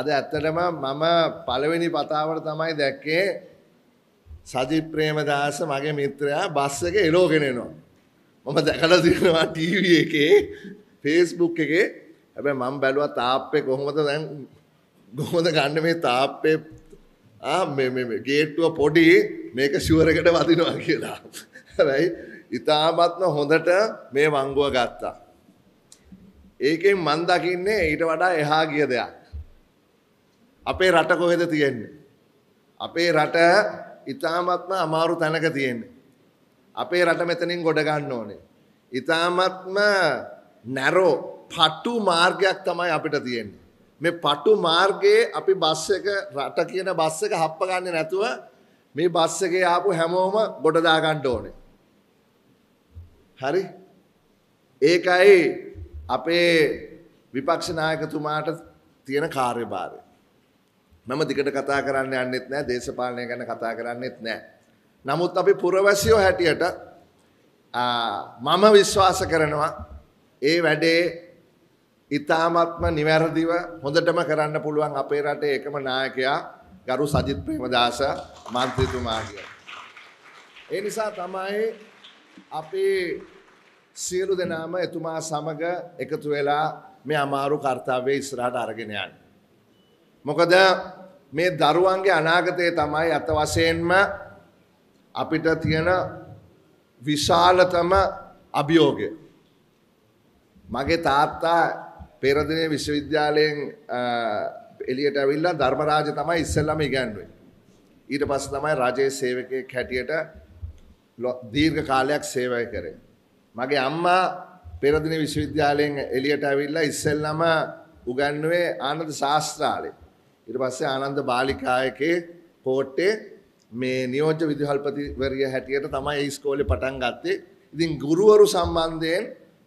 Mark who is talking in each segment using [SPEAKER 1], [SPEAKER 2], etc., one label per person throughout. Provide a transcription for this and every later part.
[SPEAKER 1] අද ඇත්තටම මම පළවෙනි පතාවට තමයි දැක්කේ සජිත් ප්‍රේමදාස මගේ මිත්‍රයා බස් එක එලෝගෙන එනවා. මම දැකලා තියෙනවා ටීවී එකේ Facebook එකේ. හැබැයි මම බැලුවා තාප්පේ කොහොමද දැන් කොහොමද ගන්න මේ තාප්පේ ආ මේ මේ ගේට්ටුව පොඩි මේක ෂුවර් එකට වදිනවා කියලා. හැබැයි ඉතාමත්ම හොඳට මේ වංගුව ගත්තා. ඒකෙන් මන් දකින්නේ ඊට වඩා එහා ගිය දෙයක්. අපේ රට කොහෙද තියෙන්නේ. අපේ රට ඉතාමත්ම අමාරු තැනක තියෙන්නේ. අපේ රට මෙතනින් ගොඩ ගන්න ඕනේ. ඉතාමත්ම නැරෝ පට්ටු මාර්ගයක් තමයි අපිට තියෙන්නේ. මේ පටු මාර්ගයේ අපි බස් එක රට කියන බස් එක හප්ප ගන්න නැතුව මේ බස් එකේ ආපු හැමෝම ගොඩදා ගන්න ඕනේ. හරි? ඒකයි අපේ විපක්ෂ නායකතුමාට තියෙන කාර්යභාරය. මම දිගට කතා කරන්න යන්නෙත් නෑ දේශපාලනය ගැන කතා කරන්නෙත් නෑ. නමුත් අපි පුරවැසියෝ හැටියට මම විශ්වාස කරනවා ඒ වැඩේ ඉතාමත්ම නිවැරදිව හොඳටම කරන්න පුළුවන් අපේ රටේ එකම නායකයා ගරු සජිත් ප්‍රේමදාස මන්ත්‍රීතුමාගේ. ඒ නිසා තමයි අපේ සියලු දෙනාම එතුමා සමග එකතු වෙලා මේ අමාරු කාර්යය ඉස්සරහට අරගෙන යන්නේ. මොකද මේ දරුවන්ගේ අනාගතය තමයි අත වශයෙන්ම අපිට තියෙන විශාලතම අභියෝගය. මගේ තාත්තා පෙරදිනේ විශ්වවිද්‍යාලයෙන් එලියට ඇවිල්ලා ධර්මරාජ තමයි ඉස්සෙල්ලම ඉගැන්වේ. ඊට පස්ස තමයි රජයේ සේවකයෙක් හැටියට දීර්ඝ කාලයක් සේවය කරේ. මගේ අම්මා පෙරදිනේ විශ්වවිද්‍යාලයෙන් එලියට ඇවිල්ලා ඉස්සෙල්ලම උගන්වුවේ ආනන්ද ශාස්ත්‍රාලේ. ඉට පස්සේ ආනන්ද බාලිකායකේ කෝට්ටේ මේ නියෝජ්‍ය විදිහල්පතිවරිය හැටියට තමයි ඒස්කෝලි පටන් ගත්තේ ඉතින් ගුරුවරු සම්බන්ධයෙන්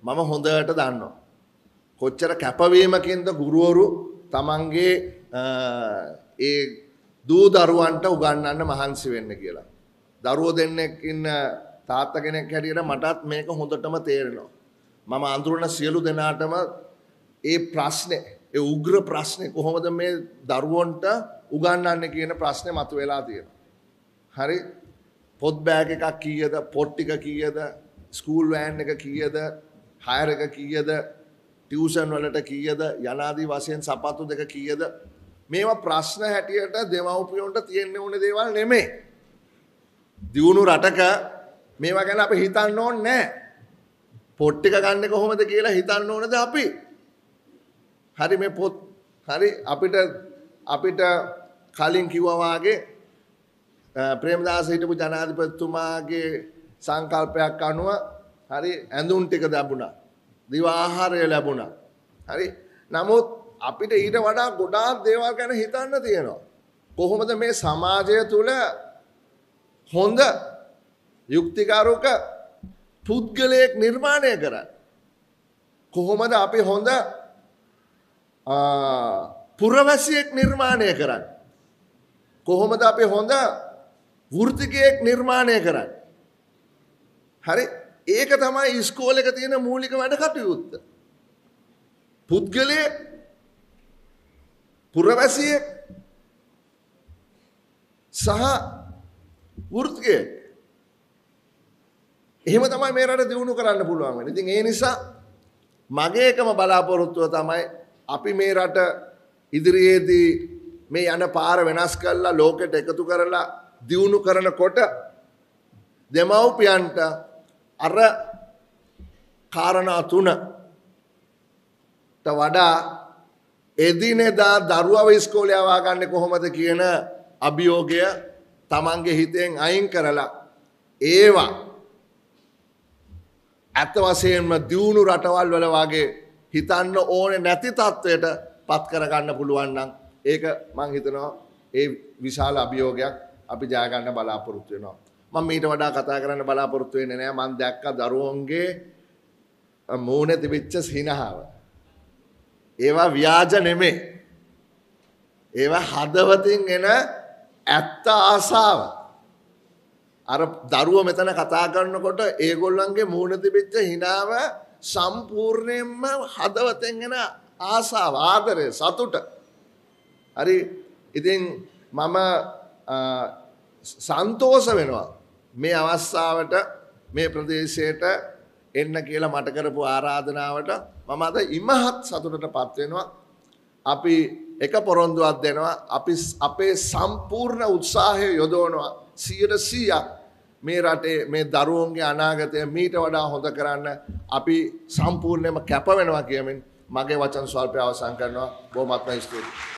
[SPEAKER 1] මම හොඳට දන්නවා. කොච්චර කැපවීමකින්ද ගුරුවරු තමන්ගේ ඒ දූ දරුවන්ට උගන්නන්න මහන්සි වෙන්න කියලා. දරුවෝ දෙන්නෙක් ඉන්න තාත්ත කෙනෙක් හැටියට මටත් මේක හොඳටම තේරෙනවා. මම අඳුරන සියලු දෙනාටම ඒ ප්‍රශ්නේ ඒ උග්‍ර ප්‍රශ්නය කොහොමද මේ දරුවන්ට උගන්නන්න කියන ප්‍රශ්නය මතු වෙලා තියෙන. හරි පොත් බෑග එකක් කියද පොට්ටික කියද ස්කූල් වෑන් එක කියද හයර එක කියද ටියවසන් වලට කියද යනාදී වසයෙන් සපත්තු දෙක කියද මේවා ප්‍රශ්න හැටියට දෙමවපියොන්ට තියෙන්න්න ඕන දේවල් නෙමේ. දියුණු රටක මේවා ගැන අප හිතන්න ඕන්න නෑ පොට්ටික ගන්න කොහොමද කියලා හිතන්න ඕනද අපි හරි මේ පොත් හරි අපිට අපිට කලින් කිව්වා වාගේ ප්‍රේමදාස හිටපු ජනාධිපතිතුමාගේ සංකල්පයක් අනුව හරි ඇඳුම් ටික ලැබුණා. දිවා ආහාරය ලැබුණා. හරි. නමුත් අපිට ඊට වඩා ගොඩාක් දේවල් ගැන හිතන්න තියෙනවා. කොහොමද මේ සමාජය තුළ හොඳ යුක්තිකාරක පුද්ගලයෙක් නිර්මාණය කරන්නේ? කොහොමද අපි හොඳ පුරවැසියෙක් නිර්මාණය කරන්න. කොහොමද අපේ හොඳ වෘතිකයෙක් නිර්මාණය කරන්න. හරි ඒක තමයි ඉස්කෝලක තියෙන මූලික වැඩ කටයුත්ත. පුද්ගලය පුරවැසියෙක් සහ වෘතිකයෙක් එහෙම තමයි මේ රට දියුණු කරන්න පුළුවන් වෙන්නේ. ඉතින් ඒ නිසා මගේ එකම බලාපොරොත්තුව තමයි අපි මේ රට ඉදිරියේදී මේ යන පාර වෙනස් කල්ලා ලෝකෙට එකතු කරලා දියුණු කරනකොට දෙමව්පියන්ට අර කාරණා තුනට වඩා එදිනෙදා දරුවව ඉස්කෝලේ යවා ගන්න කොහොමද කියන අභියෝගය තමන්ගේ හිතෙන් අයින් කරලා ඒවා ඇත්ත වශයෙන්ම දියුණු රටවල් වල වගේ හිතන්න ඕනේ නැති තත්ත්වයට පත් කරගන්න පුළුවන් නම් ඒක මං හිතනවා ඒ විශාල අභියෝගයක් අපි ජය ගන්න බලාපොරොත්තු වෙනවා. මම ඊට වඩා කතා කරන්න බලාපොරොත්තු වෙන්නේ නැහැ. මං දැක්ක දරුවන්ගේ මූණ තිබිච්ච සිනහව. ඒවා ව්‍යාජ නෙමෙයි. ඒවා හදවතින් එන ඇත්ත ආසාව. අර දරුව මෙතන කතා කරනකොට ඒගොල්ලන්ගේ මූණ තිබිච්ච හිනාව සම්පූර්ණයෙන්ම හදවතෙන් එන ආසාව ආදරය සතුට හරි ඉතින් මම සන්තෝෂ වෙනවා මේ අවස්ථාවට මේ ප්‍රදේශයට එන්න කියලා මට කරපු ආරාධනාවට මම අද ඉමහත් සතුටට පත් වෙනවා අපි එක පොරොන්දුවක් දෙනවා අපි අපේ සම්පූර්ණ උත්සාහය යොදවනවා 100ක් මේ රටේ මේ දරුවන්ගේ අනාගතය මීට වඩා හොඳ කරන්න අපි සම්පූර්ණයම කැප වෙනවා කියමින් මගේ වචන ස්වල්පය අවසන් කරනවා බොහොමත්ම ස්තුතියි